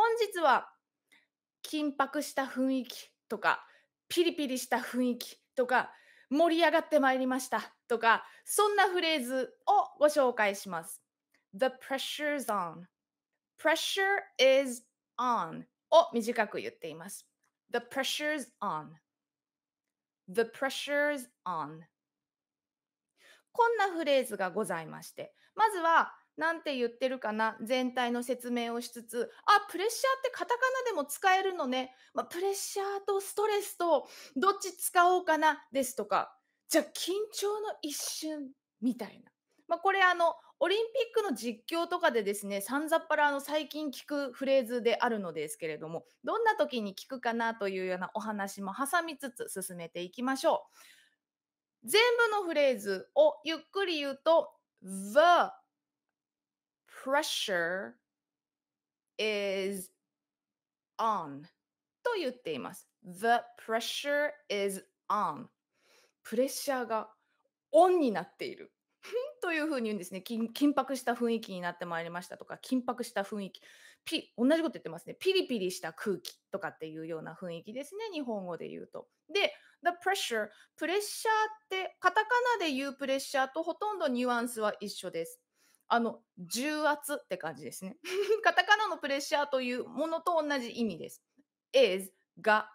本日は緊迫した雰囲気とか、ピリピリした雰囲気とか、盛り上がってまいりましたとか、そんなフレーズをご紹介します。The pressure's on. Pressure is on を短く言っています。The pressure's on. The pressure's on. こんなフレーズがございまして、まずはなんて言ってるかな全体の説明をしつつ、あ、プレッシャーってカタカナでも使えるのね。まあ、プレッシャーとストレスとどっち使おうかなですとか、じゃあ緊張の一瞬みたいな。まあ、これあの、オリンピックの実況とかでですね、さんざっぱらの最近聞くフレーズであるのですけれども、どんな時に聞くかなというようなお話も挟みつつ進めていきましょう。全部のフレーズをゆっくり言うと、the pressure is on と言っています。The pressure is on プレッシャーがオンになっている というふうに言うんですね緊。迫した雰囲気になってまいりましたとか、緊迫した雰囲気。ピ同じこと言ってますね。ピリピリした空気とかっていうような雰囲気ですね。日本語で言うと。で、the pressure、プレッシャーって、カタカナで言うプレッシャーとほとんどニュアンスは一緒です。あの、重圧って感じですね。カタカナのプレッシャーというものと同じ意味です。is が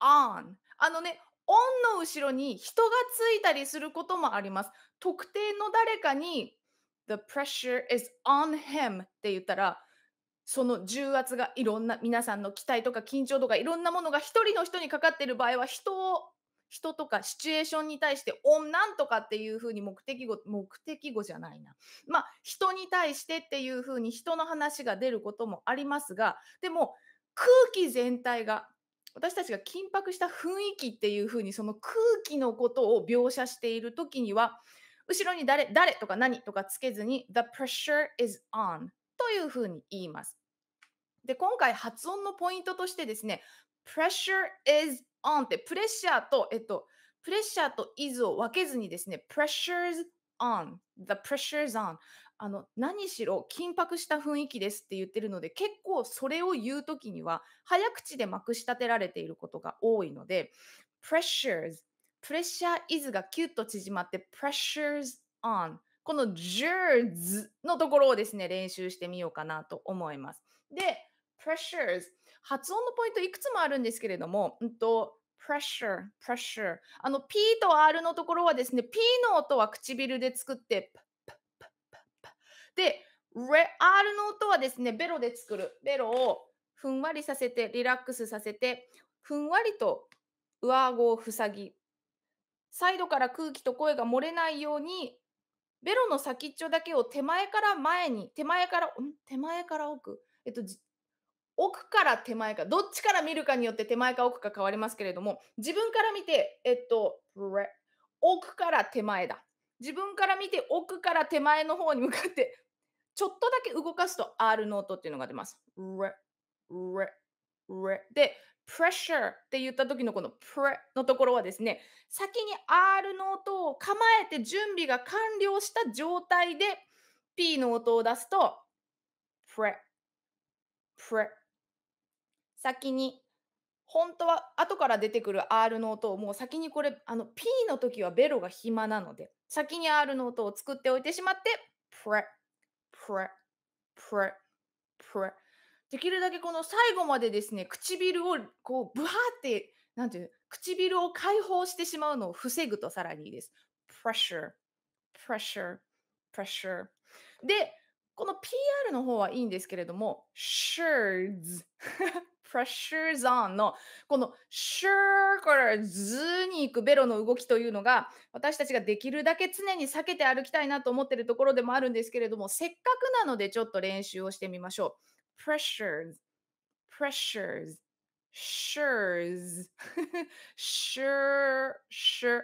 on。あのね、on の後ろに人がついたりすることもあります。特定の誰かに the pressure is on him って言ったら、その重圧がいろんな皆さんの期待とか緊張とかいろんなものが一人の人にかかっている場合は人を人とかシチュエーションに対して「おなんとか」っていうふうに目的語目的語じゃないなまあ人に対してっていうふうに人の話が出ることもありますがでも空気全体が私たちが緊迫した雰囲気っていうふうにその空気のことを描写している時には後ろに誰誰とか何とかつけずに The pressure is on というふうに言います。で今回発音のポイントとしてですね Pressure is o ンってプレッシャーと、えっと、プレッシャーとイズを分けずにですね、pressures on, the pressure's on. あの、何しろ緊迫した雰囲気ですって言ってるので、結構それを言うときには、早口でまくし立てられていることが多いので、pressures, プレッシャー is がキュッと縮まって、pressures on。この jurs のところをですね、練習してみようかなと思います。で、pressures 発音のポイントいくつもあるんですけれども、うんと、pressure, pressure。あの P と R のところはですね、P の音は唇で作って、プップップップで、R の音はですね、ベロで作る。ベロをふんわりさせて、リラックスさせて、ふんわりと上顎を塞ぎ、サイドから空気と声が漏れないように、ベロの先っちょだけを手前から前に、手前から、ん手前から奥、えっと、奥から手前か、どっちから見るかによって手前か奥か変わりますけれども、自分から見て、えっと、奥から手前だ。自分から見て奥から手前の方に向かって、ちょっとだけ動かすと R の音っていうのが出ます。で、pressure って言った時のこの p r のところはですね、先に R の音を構えて準備が完了した状態で P の音を出すとプレ、プレ、先に本当は後から出てくる R の音をもう先にこれあの P の時はベロが暇なので先に R の音を作っておいてしまってプレプレプレプレできるだけこの最後までですね唇をこうブハーってなんていう唇を解放してしまうのを防ぐとさらにいいです。プレッシャープレッシャープレッシャーでこの PR の方はいいんですけれども sherds pressures on のこの sure からずに行くベロの動きというのが私たちができるだけ常に避けて歩きたいなと思ってるところでもあるんですけれどもせっかくなのでちょっと練習をしてみましょう。pressures, pressures, sures, sure, sure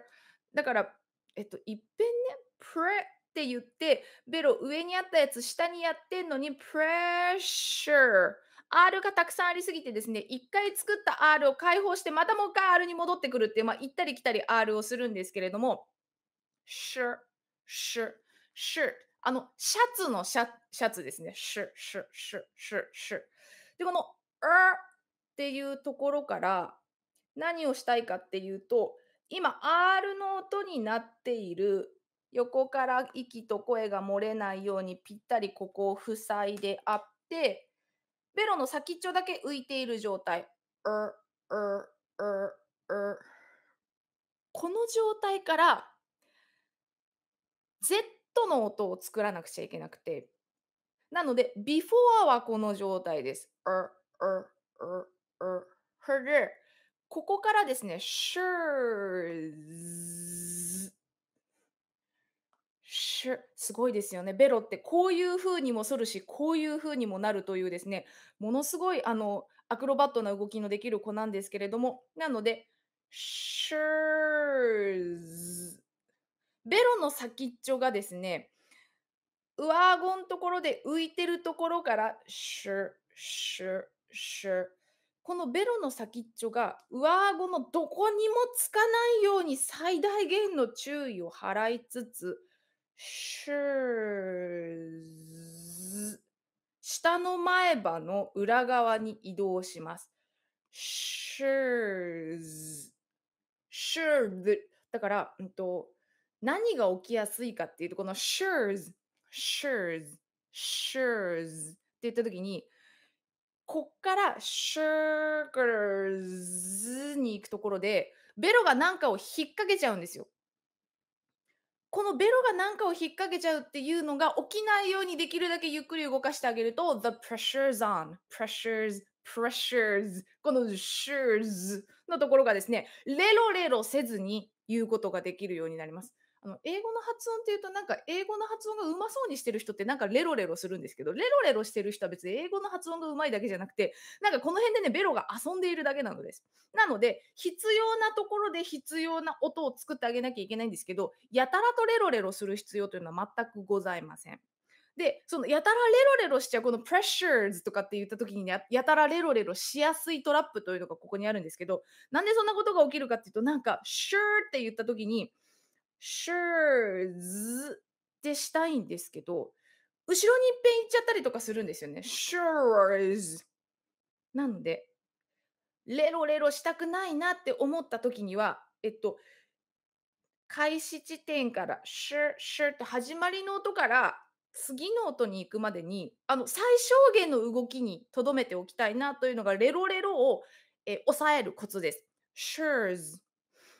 だからえっといっぺんね pre って言って、ベロ上にあったやつ下にやってんのに、プレッシャー。R がたくさんありすぎてですね、一回作った R を解放して、またもう一回 R に戻ってくるっていう、まあ、行ったり来たり R をするんですけれども、シュ、シュ、シュ、あの、シャツのシャシャツですね。シュ、シュ、シュ、シュ、シュ。で、この、うっていうところから、何をしたいかっていうと、今、R の音になっている横から息と声が漏れないようにぴったりここを塞いであって、ベロの先っちょだけ浮いている状態。この状態から Z の音を作らなくちゃいけなくて。なので、before はこの状態です。ここからですね、s u r s u すごいですよね。ベロってこういう風にもするし、こういう風にもなるというですね、ものすごいあのアクロバットな動きのできる子なんですけれども、なので、シューズベロの先っちょがですね、上顎のところで浮いてるところから、シュ u シュ h シュ。このベロの先っちょが上顎のどこにもつかないように最大限の注意を払いつつ、shoes 下の前歯の裏側に移動します。shoes shoes だから、うんと、何が起きやすいかっていうと、この shoes shoes shoes って言った時に、こっから shirkers に行くところで、ベロが何かを引っ掛けちゃうんですよ。このベロが何かを引っ掛けちゃうっていうのが起きないようにできるだけゆっくり動かしてあげると、the pressure's on, pressure's pressures この s u r e s のところがですね、レロレロせずに言うことができるようになります。あの英語の発音っていうとなんか英語の発音がうまそうにしてる人ってなんかレロレロするんですけどレロレロしてる人は別に英語の発音がうまいだけじゃなくてなんかこの辺でねベロが遊んでいるだけなのですなので必要なところで必要な音を作ってあげなきゃいけないんですけどやたらとレロレロする必要というのは全くございませんで、そのやたらレロレロしちゃう、この pressures とかって言った時に、ね、やたらレロレロしやすいトラップというのがここにあるんですけど、なんでそんなことが起きるかっていうと、なんか sure って言った時に、shirts ってしたいんですけど、後ろにいっぺん行っちゃったりとかするんですよね。shirts。なので、レロレロしたくないなって思った時には、えっと、開始地点からシュッシュッって始まりの音から次の音に行くまでにあの最小限の動きにとどめておきたいなというのがレロレロを、え抑えるコツです。シューズ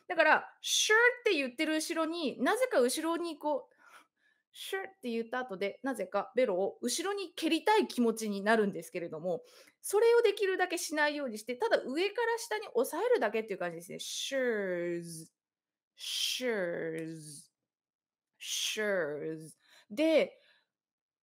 だから、シューって言ってる後ろに、なぜか後ろにこう、シューって言った後で、なぜかベロを後ろに蹴りたい気持ちになるんですけれども、それをできるだけしないようにして、ただ上から下に押さえるだけっていう感じですね。シューズ、シューズ、シューズ。で、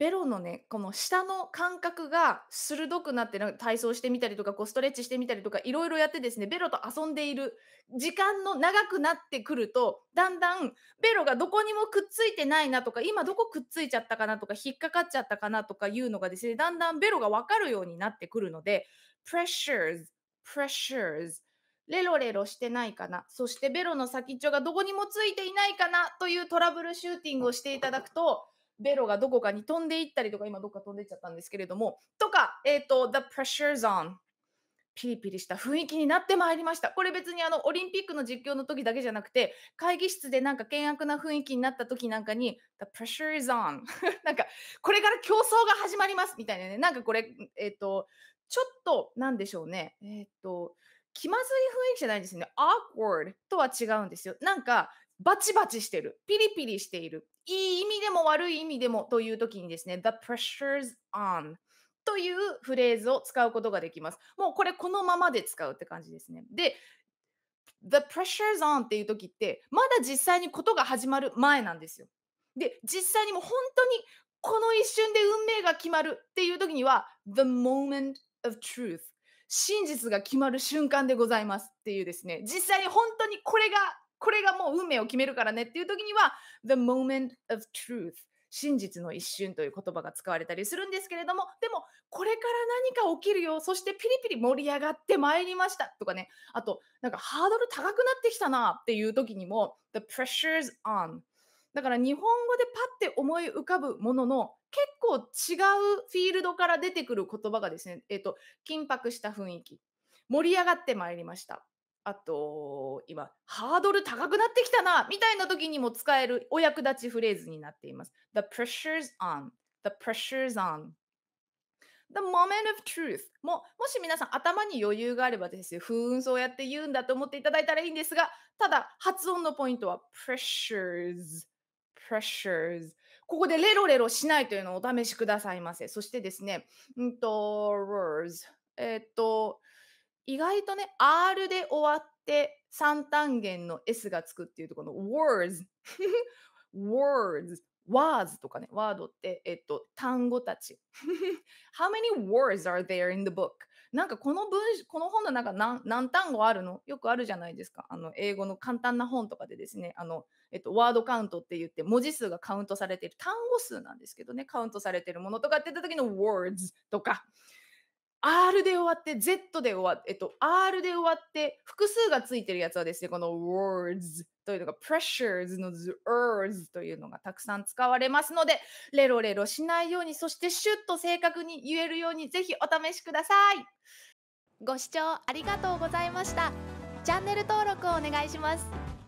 ベロのね、この下の感覚が鋭くなって、なんか体操してみたりとか、こうストレッチしてみたりとか、いろいろやってですね、ベロと遊んでいる時間の長くなってくると、だんだんベロがどこにもくっついてないなとか、今どこくっついちゃったかなとか、引っかかっちゃったかなとかいうのがですね、だんだんベロがわかるようになってくるので、pressures, pressures, レロレロしてないかな、そしてベロの先っちょがどこにもついていないかなというトラブルシューティングをしていただくと、ベロがどこかに飛んでいったりとか、今どっか飛んでいっちゃったんですけれども、とか、えっ、ー、と、The Pressure Zone。ピリピリした雰囲気になってまいりました。これ別にあのオリンピックの実況の時だけじゃなくて、会議室でなんか険悪な雰囲気になった時なんかに、The pressure is on なんか、これから競争が始まりますみたいなね、なんかこれ、えっ、ー、と、ちょっと、なんでしょうね、えっ、ー、と、気まずい雰囲気じゃないんですよね。awkward とは違うんですよ。なんか、バチバチしてる、ピリピリしている、いい意味でも悪い意味でもという時にですね、the pressure's on というフレーズを使うことができます。もうこれこのままで使うって感じですね。で、the pressure's on っていう時って、まだ実際にことが始まる前なんですよ。で、実際にもう本当にこの一瞬で運命が決まるっていう時には、the moment of truth 真実が決まる瞬間でございますっていうですね、実際に本当にこれがこれがもう運命を決めるからねっていう時には The moment of truth 真実の一瞬という言葉が使われたりするんですけれども、でも、これから何か起きるよ、そしてピリピリ盛り上がってまいりましたとかね、あと、なんかハードル高くなってきたなっていう時にも、the pressure's on。だから日本語でパッて思い浮かぶものの、結構違うフィールドから出てくる言葉がですね、えっ、ー、と、緊迫した雰囲気、盛り上がってまいりました。あと、今、ハードル高くなってきたな、みたいな時にも使えるお役立ちフレーズになっています。The pressure's on. The pressure's on. The moment of truth ももし皆さん頭に余裕があればですよ、ふーんそうやって言うんだと思っていただいたらいいんですが、ただ発音のポイントは pressures。pressures ここでレロレロしないというのをお試しくださいませ。そしてですね、うんと、words。えっ、と、意外とね、R で終わって3単元の S がつくっていうところの words、words、words とかね、ワードって、えっと、単語たち。How many words are there in the book? なんかこの文、この本の中何何単語あるのよくあるじゃないですか。あの、英語の簡単な本とかでですね、あの、えっと、ワードカウントって言って文字数がカウントされている単語数なんですけどね、カウントされているものとかって言った時の words とか、R で終わって、Z で終わって、えっと、R で終わって、複数がついてるやつはですね、この words というのが pressures の ers というのがたくさん使われますので、レロレロしないように、そしてシュッと正確に言えるように、ぜひお試しください。ご視聴ありがとうございました。チャンネル登録をお願いします。